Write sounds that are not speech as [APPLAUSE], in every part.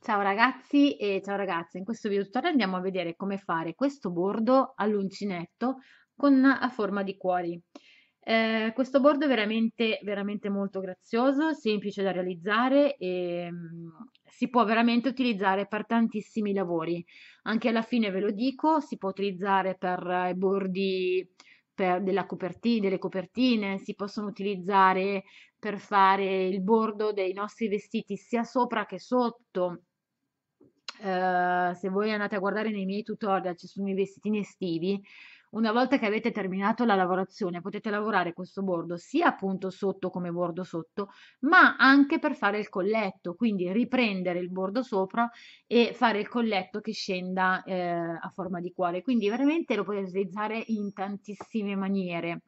Ciao ragazzi e ciao ragazze, in questo video tutorial andiamo a vedere come fare questo bordo all'uncinetto con a forma di cuori. Eh, questo bordo è veramente, veramente molto grazioso, semplice da realizzare e mm, si può veramente utilizzare per tantissimi lavori. Anche alla fine ve lo dico, si può utilizzare per eh, i bordi Copertina, delle copertine, si possono utilizzare per fare il bordo dei nostri vestiti sia sopra che sotto, Ehm, se voi andate a guardare nei miei tutorial, ci sono i vestitini estivi, una volta che avete terminato la lavorazione potete lavorare questo bordo sia appunto sotto come bordo sotto ma anche per fare il colletto quindi riprendere il bordo sopra e fare il colletto che scenda eh, a forma di cuore quindi veramente lo potete utilizzare in tantissime maniere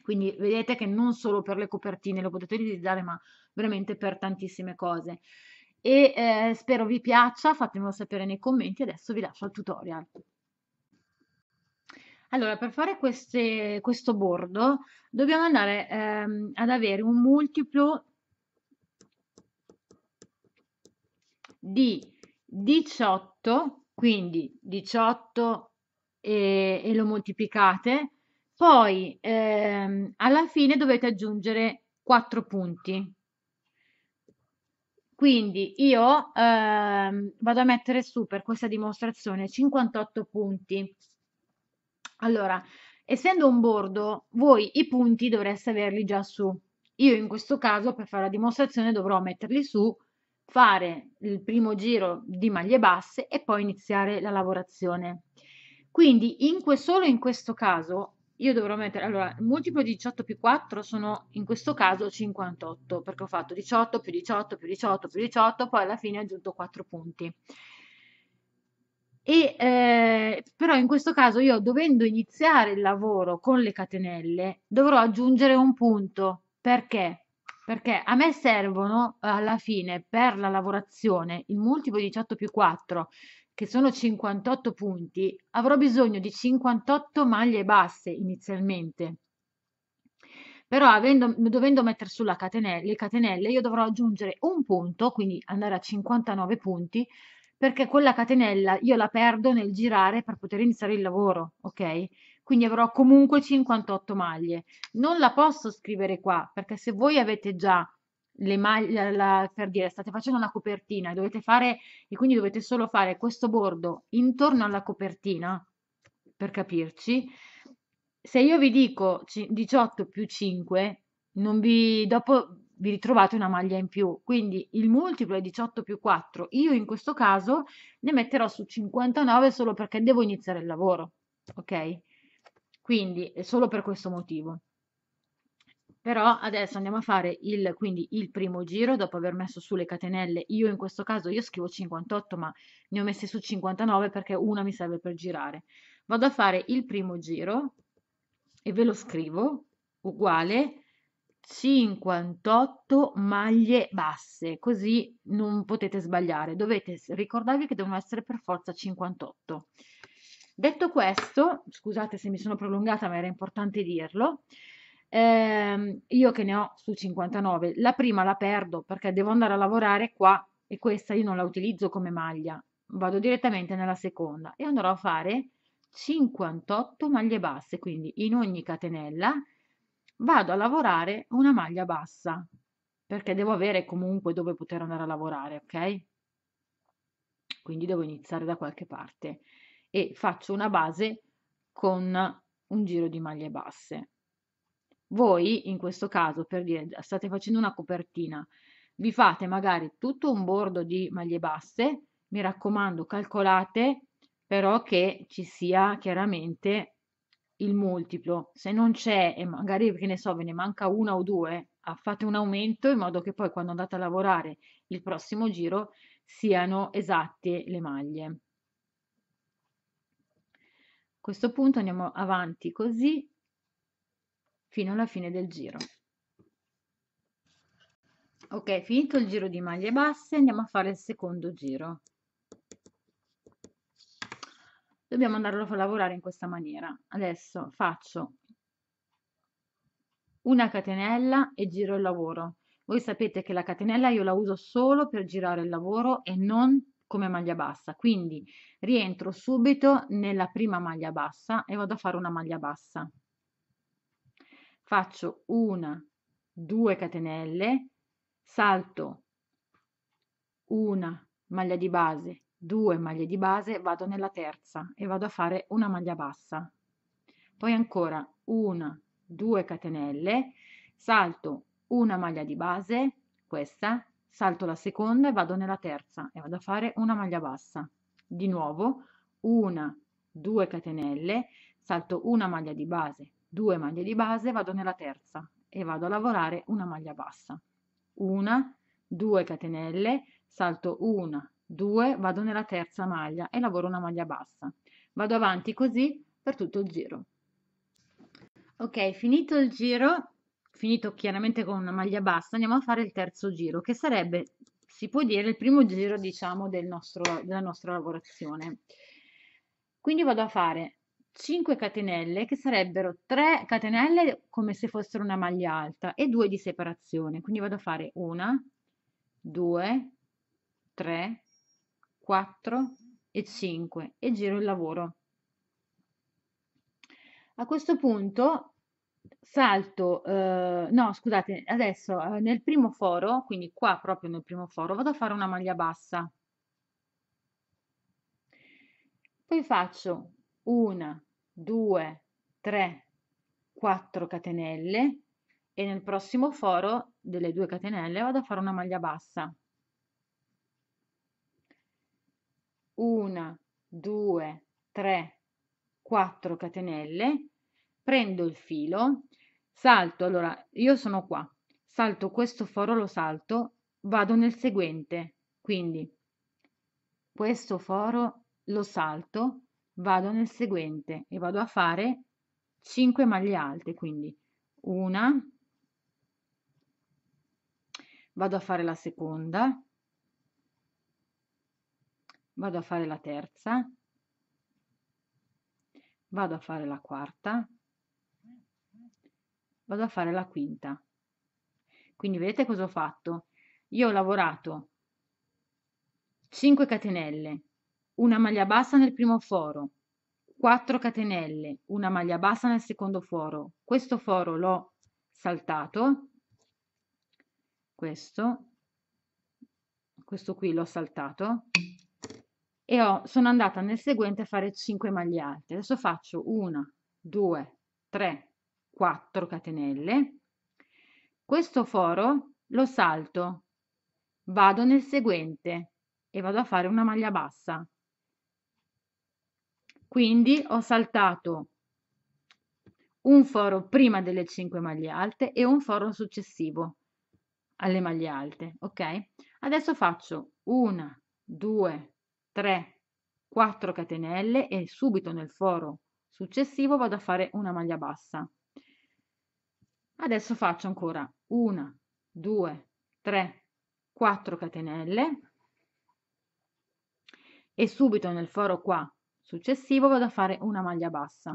quindi vedete che non solo per le copertine lo potete utilizzare ma veramente per tantissime cose e eh, spero vi piaccia, fatemelo sapere nei commenti, adesso vi lascio al tutorial. Allora, per fare queste, questo bordo dobbiamo andare ehm, ad avere un multiplo di 18, quindi 18 e, e lo moltiplicate, poi ehm, alla fine dovete aggiungere 4 punti. Quindi io ehm, vado a mettere su per questa dimostrazione 58 punti. Allora, essendo un bordo, voi i punti dovreste averli già su. Io in questo caso per fare la dimostrazione dovrò metterli su, fare il primo giro di maglie basse e poi iniziare la lavorazione. Quindi in que- solo in questo caso io dovrò mettere, allora, il multiplo di 18 più 4 sono in questo caso 58, perché ho fatto 18 più 18 più 18 più 18, poi alla fine ho aggiunto 4 punti. E, eh, però in questo caso io dovendo iniziare il lavoro con le catenelle dovrò aggiungere un punto, perché? Perché a me servono alla fine per la lavorazione il multiplo di 18 più 4 che sono 58 punti, avrò bisogno di 58 maglie basse inizialmente. Però avendo, dovendo mettere sulla catenelle, le catenelle, io dovrò aggiungere un punto, quindi andare a 59 punti, perché quella catenella io la perdo nel girare per poter iniziare il lavoro, ok? Quindi avrò comunque 58 maglie. Non la posso scrivere qua, perché se voi avete già le maglie, per dire state facendo una copertina e dovete fare, e quindi dovete solo fare questo bordo intorno alla copertina, per capirci, se io vi dico 18 più 5, non vi, dopo vi ritrovate una maglia in più, quindi il multiplo è 18 più 4, io in questo caso ne metterò su 59 solo perché devo iniziare il lavoro, ok? Quindi è solo per questo motivo però adesso andiamo a fare il, quindi il primo giro dopo aver messo su le catenelle io in questo caso io scrivo 58 ma ne ho messe su 59 perché una mi serve per girare vado a fare il primo giro e ve lo scrivo uguale 58 maglie basse così non potete sbagliare dovete ricordarvi che devono essere per forza 58 detto questo scusate se mi sono prolungata ma era importante dirlo eh, io che ne ho su 59, la prima la perdo perché devo andare a lavorare qua e questa io non la utilizzo come maglia, vado direttamente nella seconda e andrò a fare 58 maglie basse, quindi in ogni catenella vado a lavorare una maglia bassa perché devo avere comunque dove poter andare a lavorare, ok? Quindi devo iniziare da qualche parte e faccio una base con un giro di maglie basse voi, in questo caso, per dire, state facendo una copertina, vi fate magari tutto un bordo di maglie basse, mi raccomando, calcolate però che ci sia chiaramente il multiplo. Se non c'è, e magari che ne so, ve ne manca una o due, ah, fate un aumento in modo che poi quando andate a lavorare il prossimo giro siano esatte le maglie. A questo punto andiamo avanti così fino alla fine del giro. Ok, finito il giro di maglie basse, andiamo a fare il secondo giro. Dobbiamo andarlo a lavorare in questa maniera. Adesso faccio una catenella e giro il lavoro. Voi sapete che la catenella io la uso solo per girare il lavoro e non come maglia bassa, quindi rientro subito nella prima maglia bassa e vado a fare una maglia bassa faccio una due catenelle salto una maglia di base 2 maglie di base vado nella terza e vado a fare una maglia bassa poi ancora una due catenelle salto una maglia di base questa salto la seconda e vado nella terza e vado a fare una maglia bassa di nuovo una due catenelle salto una maglia di base 2 maglie di base, vado nella terza e vado a lavorare una maglia bassa. 1, 2 catenelle, salto 1, 2, vado nella terza maglia e lavoro una maglia bassa. Vado avanti così per tutto il giro. Ok, finito il giro, finito chiaramente con una maglia bassa, andiamo a fare il terzo giro, che sarebbe, si può dire, il primo giro, diciamo, del nostro, della nostra lavorazione. Quindi vado a fare 5 catenelle che sarebbero 3 catenelle come se fossero una maglia alta e 2 di separazione quindi vado a fare 1 2 3 4 e 5 e giro il lavoro a questo punto salto eh, no scusate adesso eh, nel primo foro quindi qua proprio nel primo foro vado a fare una maglia bassa poi faccio una due tre quattro catenelle e nel prossimo foro delle due catenelle vado a fare una maglia bassa una due tre quattro catenelle prendo il filo salto allora io sono qua salto questo foro lo salto vado nel seguente quindi questo foro lo salto vado nel seguente e vado a fare 5 maglie alte quindi una vado a fare la seconda vado a fare la terza vado a fare la quarta vado a fare la quinta quindi vedete cosa ho fatto io ho lavorato 5 catenelle una maglia bassa nel primo foro, 4 catenelle, una maglia bassa nel secondo foro. Questo foro l'ho saltato, questo, questo qui l'ho saltato e ho, sono andata nel seguente a fare 5 maglie alte. Adesso faccio 1, 2, 3, 4 catenelle. Questo foro lo salto, vado nel seguente e vado a fare una maglia bassa quindi ho saltato un foro prima delle 5 maglie alte e un foro successivo alle maglie alte, ok? Adesso faccio 1 2 3 4 catenelle e subito nel foro successivo vado a fare una maglia bassa. Adesso faccio ancora 1 2 3 4 catenelle e subito nel foro qua successivo vado a fare una maglia bassa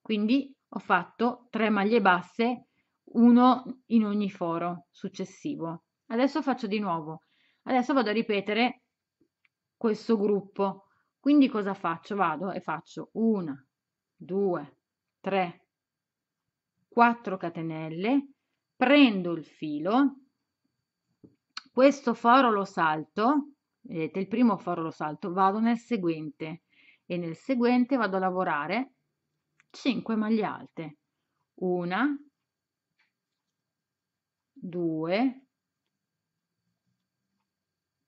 quindi ho fatto 3 maglie basse uno in ogni foro successivo adesso faccio di nuovo adesso vado a ripetere questo gruppo quindi cosa faccio vado e faccio una due tre 4 catenelle prendo il filo questo foro lo salto vedete il primo farò lo salto vado nel seguente e nel seguente vado a lavorare 5 maglie alte 1 2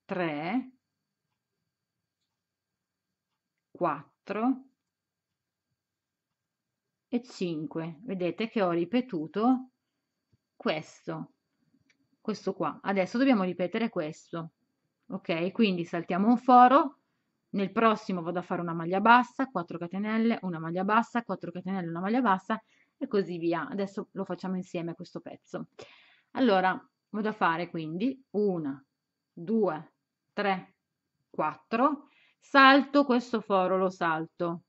3 4 e 5 vedete che ho ripetuto questo questo qua adesso dobbiamo ripetere questo ok quindi saltiamo un foro nel prossimo vado a fare una maglia bassa 4 catenelle una maglia bassa 4 catenelle una maglia bassa e così via adesso lo facciamo insieme questo pezzo allora vado a fare quindi una due tre quattro salto questo foro lo salto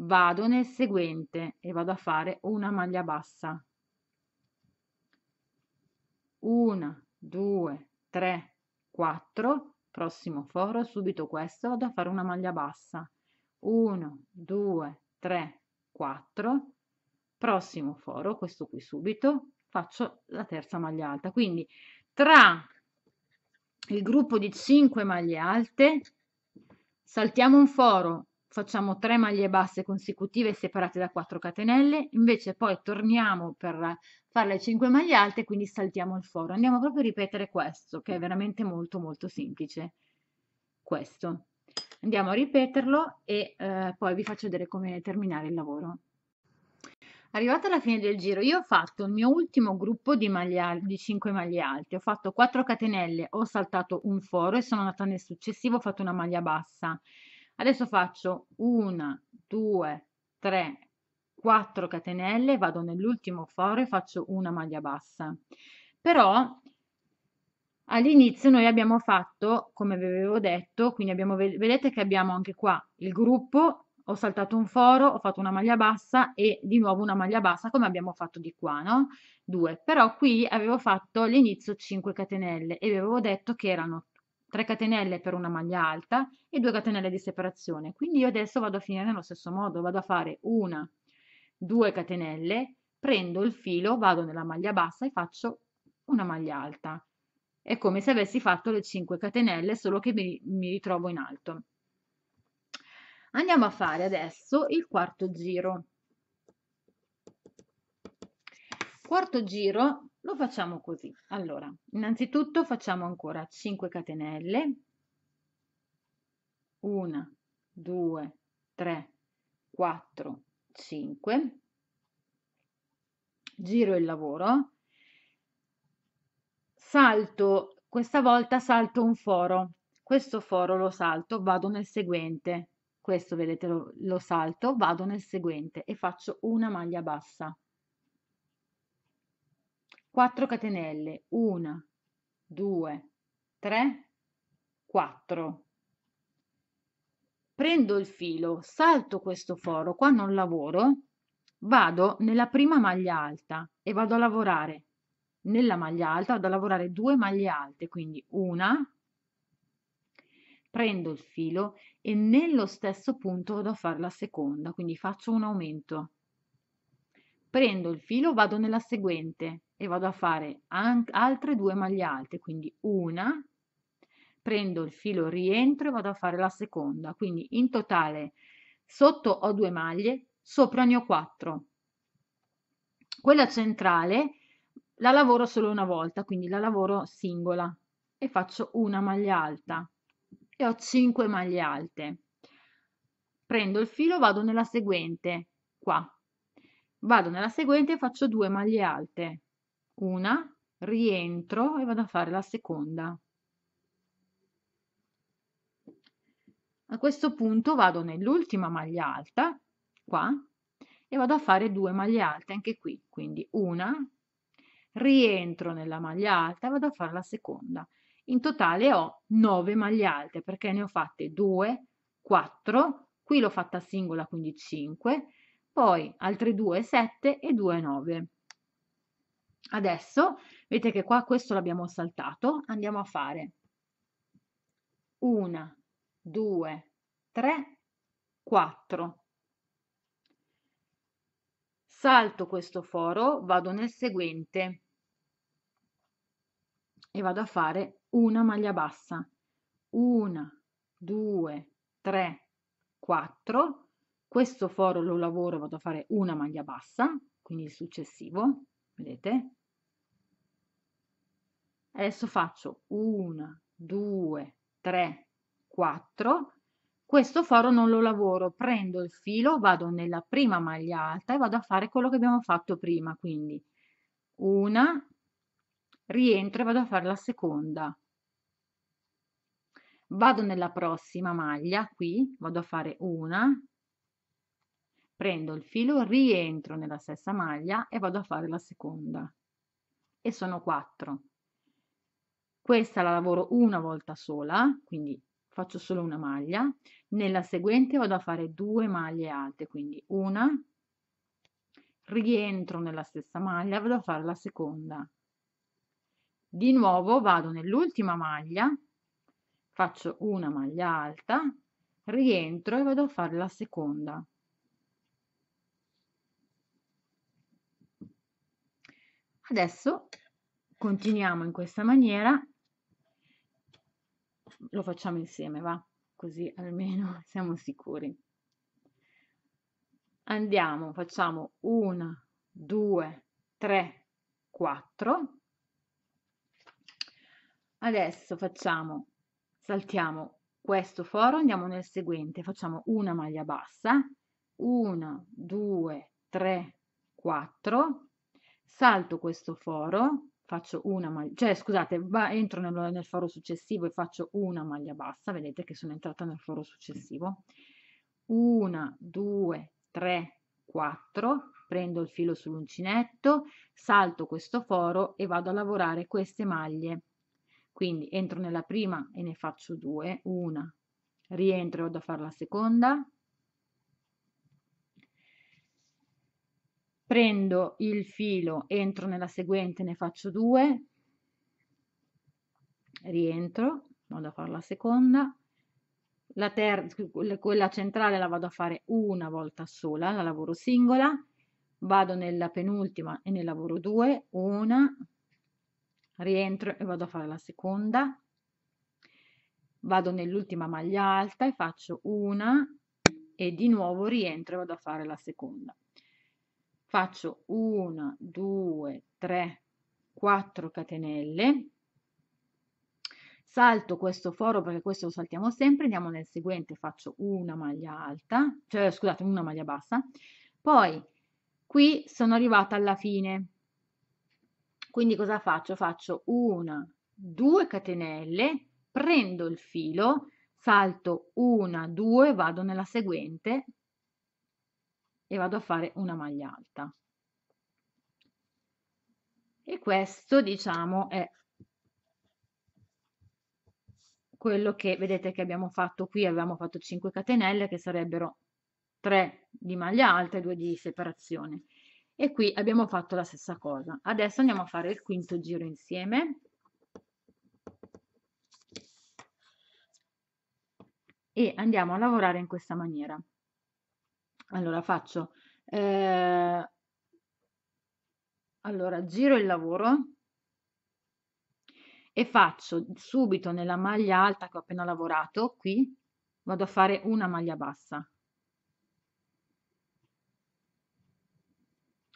vado nel seguente e vado a fare una maglia bassa 1 2 3 4, prossimo foro, subito questo, vado a fare una maglia bassa. 1, 2, 3, 4, prossimo foro, questo qui subito, faccio la terza maglia alta. Quindi tra il gruppo di 5 maglie alte saltiamo un foro, facciamo 3 maglie basse consecutive separate da 4 catenelle, invece poi torniamo per fare le 5 maglie alte, quindi saltiamo il foro. Andiamo proprio a ripetere questo, che è veramente molto molto semplice. Questo. Andiamo a ripeterlo e eh, poi vi faccio vedere come terminare il lavoro. Arrivata alla fine del giro, io ho fatto il mio ultimo gruppo di, maglie, di 5 maglie alte, ho fatto 4 catenelle, ho saltato un foro e sono andata nel successivo, ho fatto una maglia bassa Adesso faccio una, due, tre, quattro catenelle, vado nell'ultimo foro e faccio una maglia bassa. Però all'inizio noi abbiamo fatto, come vi avevo detto, quindi abbiamo, vedete che abbiamo anche qua il gruppo, ho saltato un foro, ho fatto una maglia bassa e di nuovo una maglia bassa come abbiamo fatto di qua, no? 2. Però qui avevo fatto all'inizio 5 catenelle e vi avevo detto che erano 3 catenelle per una maglia alta e 2 catenelle di separazione. Quindi io adesso vado a finire nello stesso modo, vado a fare una, due catenelle, prendo il filo, vado nella maglia bassa e faccio una maglia alta. È come se avessi fatto le 5 catenelle, solo che mi, mi ritrovo in alto. Andiamo a fare adesso il quarto giro. Quarto giro lo facciamo così. Allora, innanzitutto facciamo ancora 5 catenelle. 1, 2, 3, 4, 5. Giro il lavoro. Salto, questa volta salto un foro. Questo foro lo salto, vado nel seguente. Questo vedete lo, lo salto, vado nel seguente e faccio una maglia bassa. 4 catenelle 1 2 3 4 prendo il filo salto questo foro qua non lavoro vado nella prima maglia alta e vado a lavorare nella maglia alta vado a lavorare due maglie alte quindi una prendo il filo e nello stesso punto vado a fare la seconda quindi faccio un aumento prendo il filo vado nella seguente e vado a fare altre due maglie alte quindi una prendo il filo rientro e vado a fare la seconda quindi in totale sotto ho due maglie sopra ne ho quattro quella centrale la lavoro solo una volta quindi la lavoro singola e faccio una maglia alta e ho 5 maglie alte prendo il filo vado nella seguente qua vado nella seguente e faccio due maglie alte una rientro e vado a fare la seconda a questo punto vado nell'ultima maglia alta qua e vado a fare due maglie alte anche qui quindi una rientro nella maglia alta e vado a fare la seconda in totale ho 9 maglie alte perché ne ho fatte 2 4 qui l'ho fatta singola quindi 5 poi altre 2, 7 e 2, 9. Adesso, vedete che qua questo l'abbiamo saltato, andiamo a fare 1, 2, 3, 4. Salto questo foro, vado nel seguente e vado a fare una maglia bassa. 1, 2, 3, 4 questo foro lo lavoro vado a fare una maglia bassa quindi il successivo vedete adesso faccio una due tre quattro questo foro non lo lavoro prendo il filo vado nella prima maglia alta e vado a fare quello che abbiamo fatto prima quindi una rientro e vado a fare la seconda vado nella prossima maglia qui vado a fare una prendo il filo, rientro nella stessa maglia e vado a fare la seconda e sono 4. Questa la lavoro una volta sola, quindi faccio solo una maglia, nella seguente vado a fare due maglie alte, quindi una, rientro nella stessa maglia, vado a fare la seconda. Di nuovo vado nell'ultima maglia, faccio una maglia alta, rientro e vado a fare la seconda. Adesso continuiamo in questa maniera, lo facciamo insieme, va? Così almeno [LAUGHS] siamo sicuri. Andiamo, facciamo 1, 2, 3, 4. Adesso facciamo, saltiamo questo foro, andiamo nel seguente, facciamo una maglia bassa, 1, 2, 3, 4, salto questo foro, faccio una maglia, cioè scusate, va, entro nel, nel, foro successivo e faccio una maglia bassa, vedete che sono entrata nel foro successivo, una, due, tre, quattro, prendo il filo sull'uncinetto, salto questo foro e vado a lavorare queste maglie, quindi entro nella prima e ne faccio due, una, rientro e vado a fare la seconda, prendo il filo, entro nella seguente, ne faccio due, rientro, vado a fare la seconda, la quella centrale la vado a fare una volta sola, la lavoro singola, vado nella penultima e ne lavoro due, una, rientro e vado a fare la seconda, vado nell'ultima maglia alta e faccio una e di nuovo rientro e vado a fare la seconda faccio 1 2 3 4 catenelle salto questo foro perché questo lo saltiamo sempre andiamo nel seguente faccio una maglia alta cioè scusate una maglia bassa poi qui sono arrivata alla fine quindi cosa faccio faccio una 2 catenelle prendo il filo salto una 2 vado nella seguente e vado a fare una maglia alta e questo diciamo è quello che vedete che abbiamo fatto qui avevamo fatto 5 catenelle che sarebbero 3 di maglia alta e 2 di separazione e qui abbiamo fatto la stessa cosa adesso andiamo a fare il quinto giro insieme e andiamo a lavorare in questa maniera allora faccio, eh, allora giro il lavoro e faccio subito nella maglia alta che ho appena lavorato, qui, vado a fare una maglia bassa.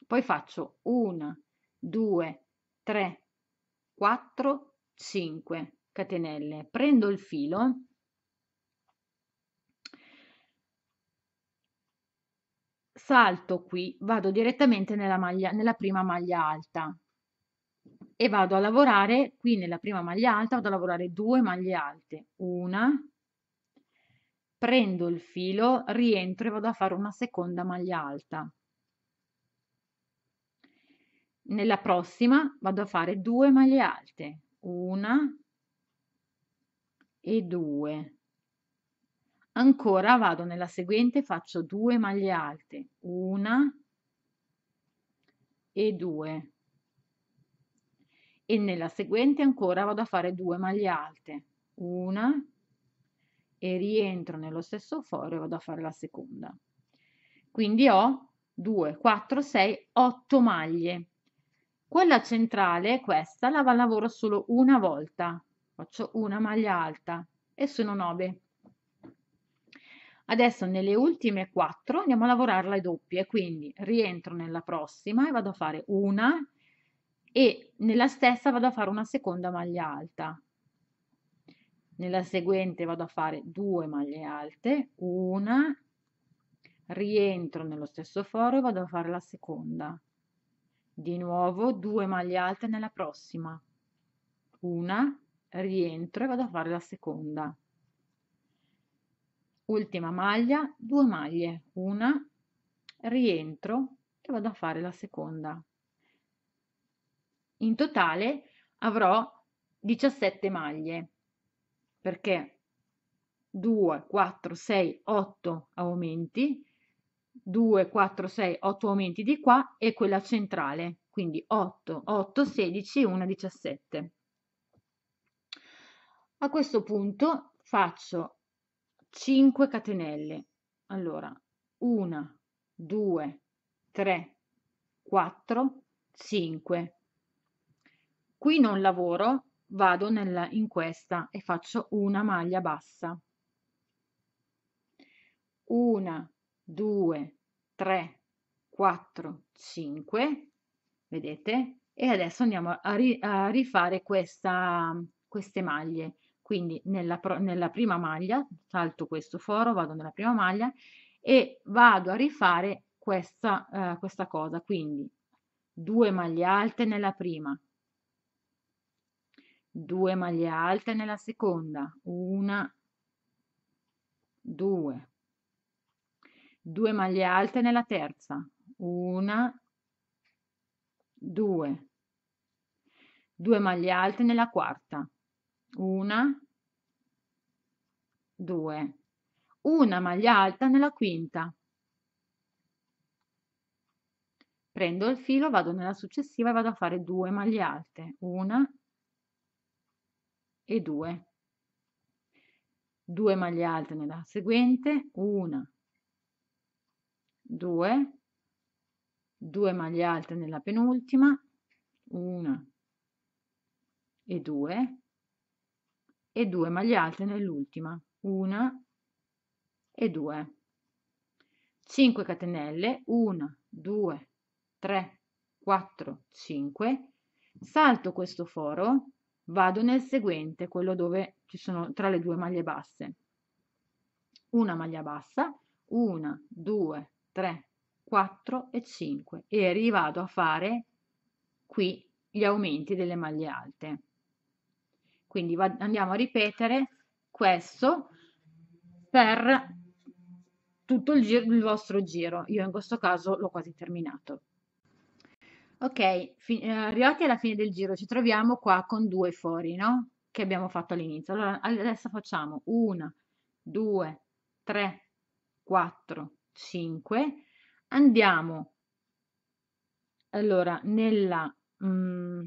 Poi faccio 1, 2, 3, 4, 5 catenelle. Prendo il filo salto qui, vado direttamente nella, maglia, nella prima maglia alta e vado a lavorare qui nella prima maglia alta, vado a lavorare due maglie alte, una, prendo il filo, rientro e vado a fare una seconda maglia alta. Nella prossima vado a fare due maglie alte, una e due, ancora vado nella seguente faccio 2 maglie alte una e due e nella seguente ancora vado a fare due maglie alte una e rientro nello stesso foro e vado a fare la seconda quindi ho 2 4 6 8 maglie quella centrale questa la lavoro solo una volta faccio una maglia alta e sono 9 Adesso nelle ultime 4 andiamo a lavorare le doppie, quindi rientro nella prossima e vado a fare una e nella stessa vado a fare una seconda maglia alta. Nella seguente vado a fare due maglie alte, una, rientro nello stesso foro e vado a fare la seconda. Di nuovo due maglie alte nella prossima, una, rientro e vado a fare la seconda ultima maglia 2 maglie una rientro e vado a fare la seconda in totale avrò 17 maglie perché 2 4 6 8 aumenti 2 4 6 8 aumenti di qua e quella centrale quindi 8 8 16 1 17 a questo punto faccio 5 catenelle. Allora, 1, 2, 3, 4, 5. Qui non lavoro, vado nella, in questa e faccio una maglia bassa. 1, 2, 3, 4, 5. Vedete? E adesso andiamo a, ri, a rifare questa, queste maglie. Quindi nella, nella prima maglia, salto questo foro, vado nella prima maglia e vado a rifare questa, eh, questa cosa. Quindi 2 maglie alte nella prima, 2 maglie alte nella seconda, 1, 2, 2 maglie alte nella terza, 1, 2, 2 maglie alte nella quarta, una, due, una maglia alta nella quinta. Prendo il filo, vado nella successiva e vado a fare due maglie alte, una e due. Due maglie alte nella seguente, una, due, due maglie alte nella penultima, una e due e 2 maglie alte nell'ultima, una e due. 5 catenelle, 1, 2, 3, 4, 5, salto questo foro, vado nel seguente, quello dove ci sono tra le due maglie basse. Una maglia bassa, 1, 2, 3, 4 e 5 e arrivato a fare qui gli aumenti delle maglie alte. Quindi va, andiamo a ripetere questo per tutto il, giro, il vostro giro. Io in questo caso l'ho quasi terminato. Ok, eh, arrivati alla fine del giro ci troviamo qua con due fori, no? Che abbiamo fatto all'inizio. Allora, adesso facciamo 1, 2, 3, 4, 5. Andiamo allora nella mh, mm,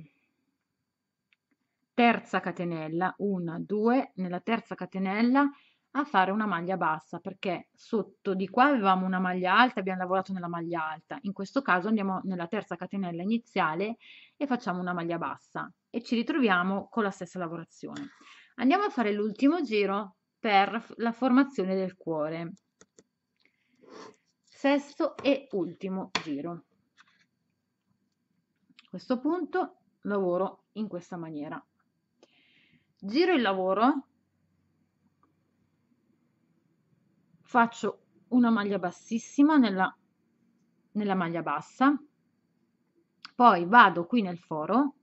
terza catenella una, due, nella terza catenella a fare una maglia bassa perché sotto di qua avevamo una maglia alta abbiamo lavorato nella maglia alta in questo caso andiamo nella terza catenella iniziale e facciamo una maglia bassa e ci ritroviamo con la stessa lavorazione andiamo a fare l'ultimo giro per la formazione del cuore sesto e ultimo giro a questo punto lavoro in questa maniera giro il lavoro, faccio una maglia bassissima nella, nella maglia bassa, poi vado qui nel foro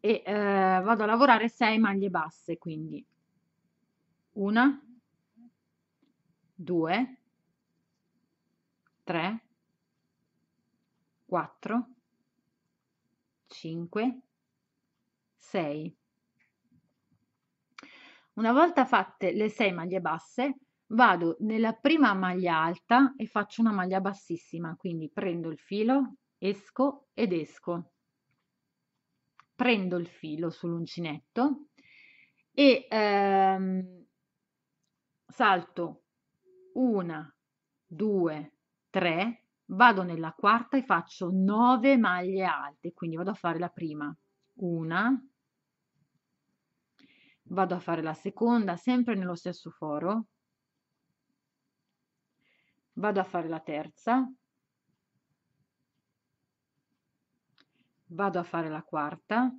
e eh, vado a lavorare 6 maglie basse, quindi una, due, tre, quattro, cinque. 6. Una volta fatte le 6 maglie basse, vado nella prima maglia alta e faccio una maglia bassissima, quindi prendo il filo, esco ed esco. Prendo il filo sull'uncinetto e ehm, salto una, due, tre, vado nella quarta e faccio 9 maglie alte, quindi vado a fare la prima, una, vado a fare la seconda sempre nello stesso foro, vado a fare la terza, vado a fare la quarta,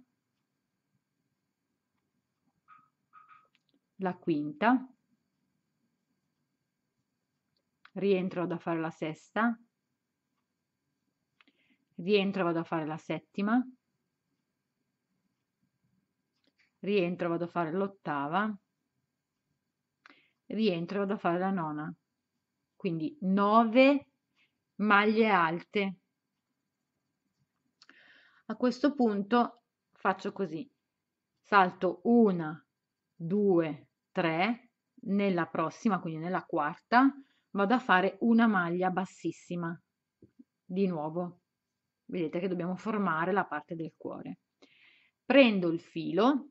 la quinta, rientro vado a fare la sesta, rientro vado a fare la settima, rientro vado a fare l'ottava, rientro vado a fare la nona. Quindi 9 maglie alte. A questo punto faccio così. Salto una, due, tre, nella prossima, quindi nella quarta, vado a fare una maglia bassissima. Di nuovo, vedete che dobbiamo formare la parte del cuore. Prendo il filo,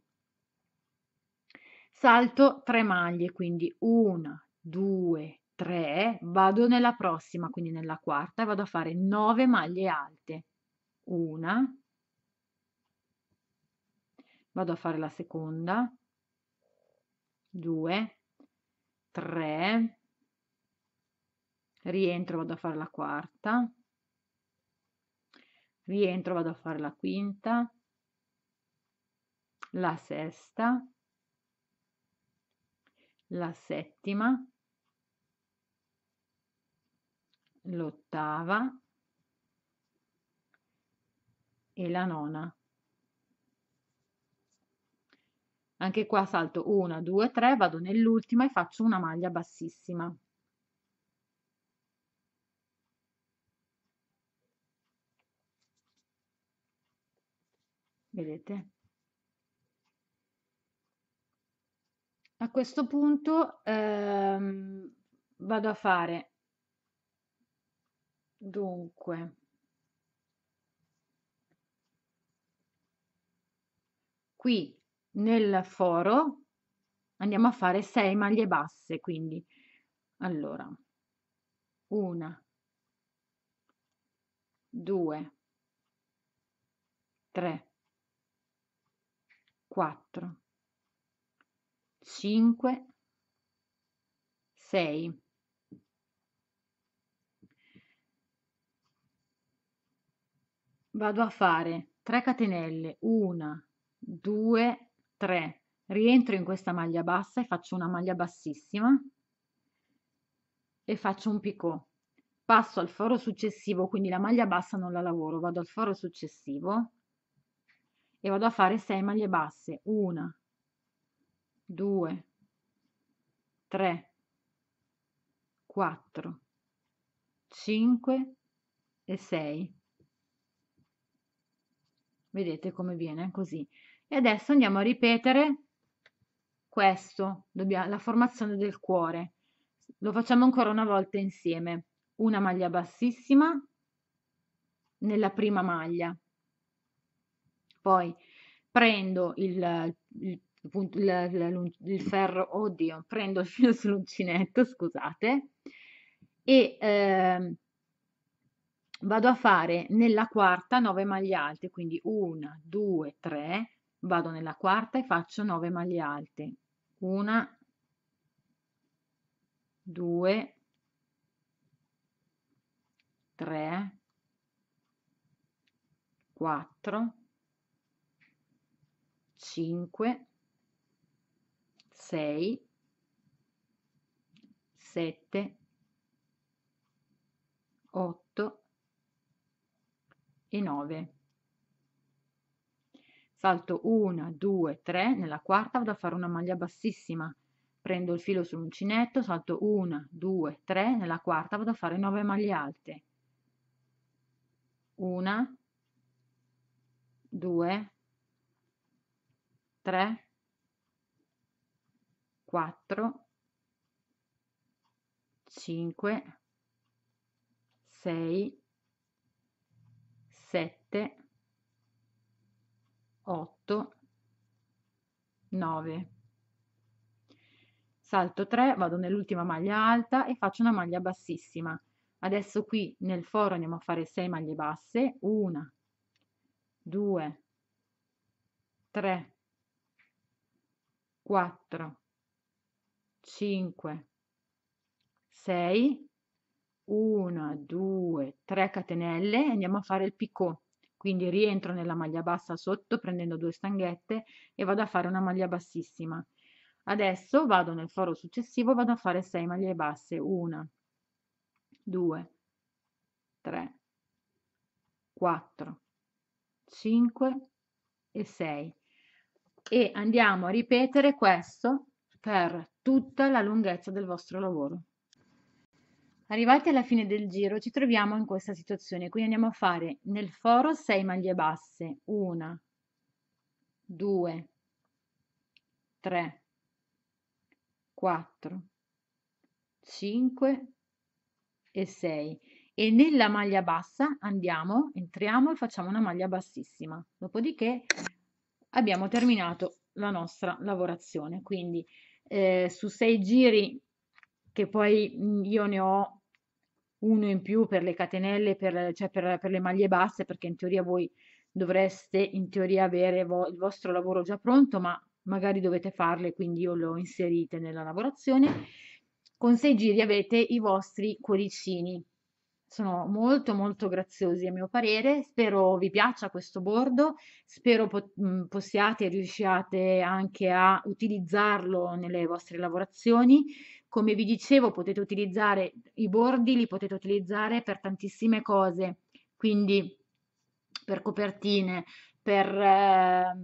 salto 3 maglie, quindi 1, 2, 3, vado nella prossima, quindi nella quarta, e vado a fare 9 maglie alte. 1, vado a fare la seconda, 2, 3, rientro, vado a fare la quarta, rientro, vado a fare la quinta, la sesta, la settima, l'ottava e la nona. Anche qua salto 1, 2, 3, vado nell'ultima e faccio una maglia bassissima. Vedete? A questo punto ehm, vado a fare dunque qui nel foro andiamo a fare 6 maglie basse quindi allora una due tre quattro cinque, sei. Vado a fare 3 catenelle, 1, 2, 3. Rientro in questa maglia bassa e faccio una maglia bassissima e faccio un picot. Passo al foro successivo, quindi la maglia bassa non la lavoro, vado al foro successivo e vado a fare 6 maglie basse, 1, 2, 3, 4, 5 e 6. Vedete come viene così. E adesso andiamo a ripetere questo, dobbiamo, la formazione del cuore. Lo facciamo ancora una volta insieme. Una maglia bassissima nella prima maglia. Poi prendo il, il il, il, il mm. ferro, oddio, [LAUGHS] prendo il filo sull'uncinetto, scusate, e eh, vado a fare nella quarta 9 maglie alte, quindi 1, 2, 3, vado nella quarta e faccio 9 maglie alte, 1, 2, 3, 4, 5, 6, 7, 8 e 9. Salto 1, 2, 3, nella quarta vado a fare una maglia bassissima, prendo il filo sull'uncinetto, salto 1, 2, 3, nella quarta vado a fare 9 maglie alte. 1, 2, 3, 4, 5, 6, 7, 8, 9. Salto 3, vado nell'ultima maglia alta e faccio una maglia bassissima. Adesso qui nel foro andiamo a fare 6 maglie basse, 1, 2, 3, 4, 5, 6, 1, 2, 3 catenelle e andiamo a fare il picot. Quindi rientro nella maglia bassa sotto prendendo due stanghette e vado a fare una maglia bassissima. Adesso vado nel foro successivo, vado a fare 6 maglie basse, 1, 2, 3, 4, 5 e 6 e andiamo a ripetere questo per tutta la lunghezza del vostro lavoro. Arrivati alla fine del giro ci troviamo in questa situazione, quindi andiamo a fare nel foro 6 maglie basse, 1, 2, 3, 4, 5 e 6 e nella maglia bassa andiamo, entriamo e facciamo una maglia bassissima, dopodiché abbiamo terminato la nostra lavorazione, quindi eh, su sei giri, che poi mm, io ne ho uno in più per le catenelle, per, cioè per, per le maglie basse, perché in teoria voi dovreste in teoria avere vo il vostro lavoro già pronto, ma magari dovete farle, quindi io le ho inserite nella lavorazione. Con sei giri avete i vostri cuoricini sono molto molto graziosi a mio parere, spero vi piaccia questo bordo, spero po- possiate e riusciate anche a utilizzarlo nelle vostre lavorazioni. Come vi dicevo potete utilizzare i bordi, li potete utilizzare per tantissime cose, quindi per copertine, per... Eh,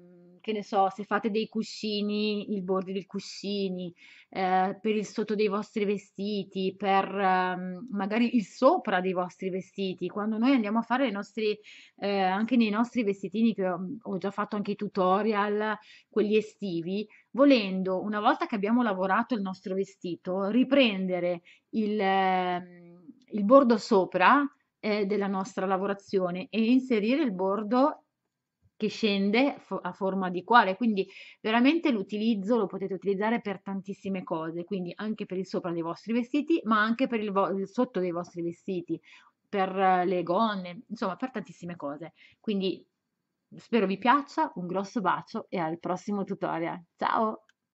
che ne so, se fate dei cuscini, il bordo dei cuscini, eh, per il sotto dei vostri vestiti, per eh, magari il sopra dei vostri vestiti, quando noi andiamo a fare i nostri, eh, anche nei nostri vestitini, che ho, ho già fatto anche i tutorial, quelli estivi, volendo, una volta che abbiamo lavorato il nostro vestito, riprendere il, ehm, il bordo sopra, eh, della nostra lavorazione e inserire il bordo che scende a forma di cuore, quindi veramente l'utilizzo lo potete utilizzare per tantissime cose, quindi anche per il sopra dei vostri vestiti, ma anche per il, vo- il sotto dei vostri vestiti, per le gonne, insomma per tantissime cose. Quindi spero vi piaccia, un grosso bacio e al prossimo tutorial. Ciao!